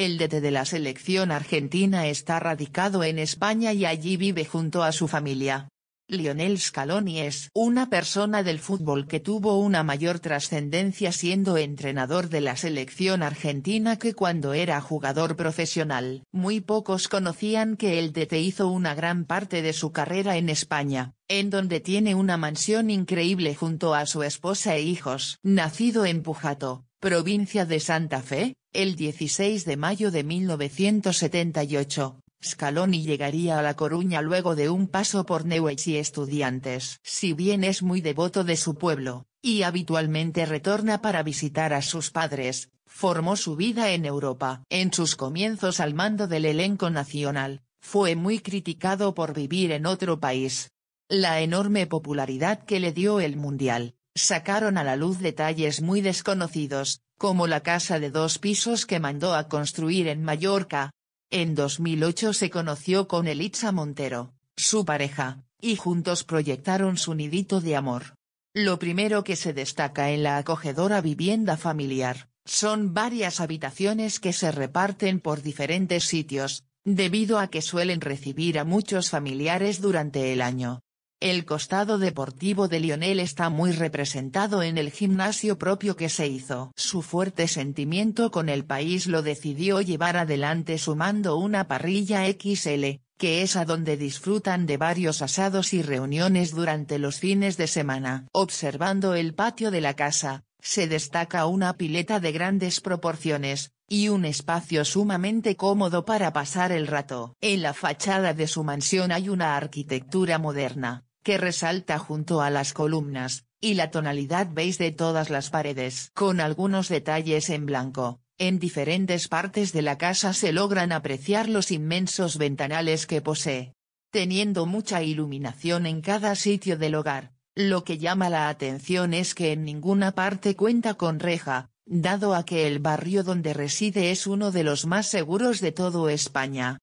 El DT de la selección argentina está radicado en España y allí vive junto a su familia. Lionel Scaloni es una persona del fútbol que tuvo una mayor trascendencia siendo entrenador de la selección argentina que cuando era jugador profesional. Muy pocos conocían que el DT hizo una gran parte de su carrera en España, en donde tiene una mansión increíble junto a su esposa e hijos. Nacido en Pujato, provincia de Santa Fe, el 16 de mayo de 1978, Scaloni llegaría a La Coruña luego de un paso por Newell's y Estudiantes. Si bien es muy devoto de su pueblo, y habitualmente retorna para visitar a sus padres, formó su vida en Europa. En sus comienzos al mando del elenco nacional, fue muy criticado por vivir en otro país. La enorme popularidad que le dio el Mundial, sacaron a la luz detalles muy desconocidos, como la casa de dos pisos que mandó a construir en Mallorca. En 2008 se conoció con Elitza Montero, su pareja, y juntos proyectaron su nidito de amor. Lo primero que se destaca en la acogedora vivienda familiar, son varias habitaciones que se reparten por diferentes sitios, debido a que suelen recibir a muchos familiares durante el año. El costado deportivo de Lionel está muy representado en el gimnasio propio que se hizo. Su fuerte sentimiento con el país lo decidió llevar adelante sumando una parrilla XL, que es a donde disfrutan de varios asados y reuniones durante los fines de semana. Observando el patio de la casa, se destaca una pileta de grandes proporciones, y un espacio sumamente cómodo para pasar el rato. En la fachada de su mansión hay una arquitectura moderna, que resalta junto a las columnas, y la tonalidad veis de todas las paredes. Con algunos detalles en blanco, en diferentes partes de la casa se logran apreciar los inmensos ventanales que posee. Teniendo mucha iluminación en cada sitio del hogar, lo que llama la atención es que en ninguna parte cuenta con reja, dado a que el barrio donde reside es uno de los más seguros de todo España.